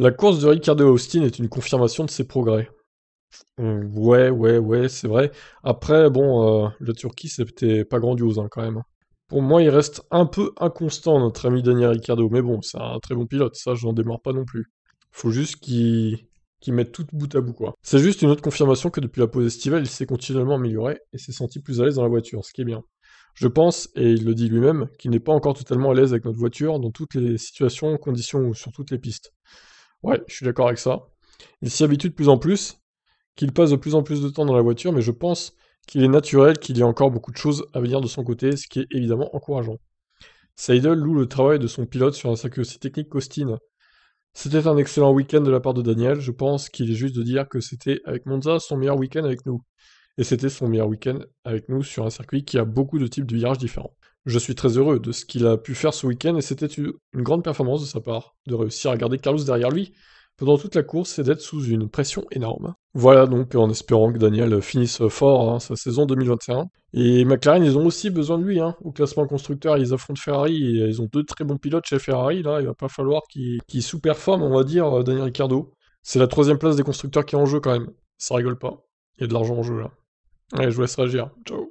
La course de Ricardo Austin est une confirmation de ses progrès. Hum, ouais, ouais, ouais, c'est vrai. Après, bon, euh, la Turquie, c'était pas grandiose hein, quand même. Hein. Pour moi, il reste un peu inconstant, notre ami Daniel Ricardo, Mais bon, c'est un très bon pilote, ça, je n'en démarre pas non plus. Faut juste qu'il mette tout bout à bout, quoi. C'est juste une autre confirmation que depuis la pause estivale, il s'est continuellement amélioré et s'est senti plus à l'aise dans la voiture, ce qui est bien. Je pense, et il le dit lui-même, qu'il n'est pas encore totalement à l'aise avec notre voiture dans toutes les situations, conditions ou sur toutes les pistes. Ouais, je suis d'accord avec ça. Il s'y habitue de plus en plus, qu'il passe de plus en plus de temps dans la voiture, mais je pense qu'il est naturel qu'il y ait encore beaucoup de choses à venir de son côté, ce qui est évidemment encourageant. Seidel loue le travail de son pilote sur un circuit aussi technique qu'Austin. C'était un excellent week-end de la part de Daniel, je pense qu'il est juste de dire que c'était avec Monza son meilleur week-end avec nous. Et c'était son meilleur week-end avec nous sur un circuit qui a beaucoup de types de virages différents je suis très heureux de ce qu'il a pu faire ce week-end et c'était une grande performance de sa part de réussir à garder Carlos derrière lui pendant toute la course et d'être sous une pression énorme. Voilà donc en espérant que Daniel finisse fort hein, sa saison 2021. Et McLaren, ils ont aussi besoin de lui hein. au classement constructeur. Ils affrontent Ferrari et ils ont deux très bons pilotes chez Ferrari. Là, il va pas falloir qu'ils sous-performent, on va dire, euh, Daniel Ricciardo. C'est la troisième place des constructeurs qui est en jeu quand même. Ça rigole pas. Il y a de l'argent en jeu là. Allez, je vous laisse réagir. Ciao.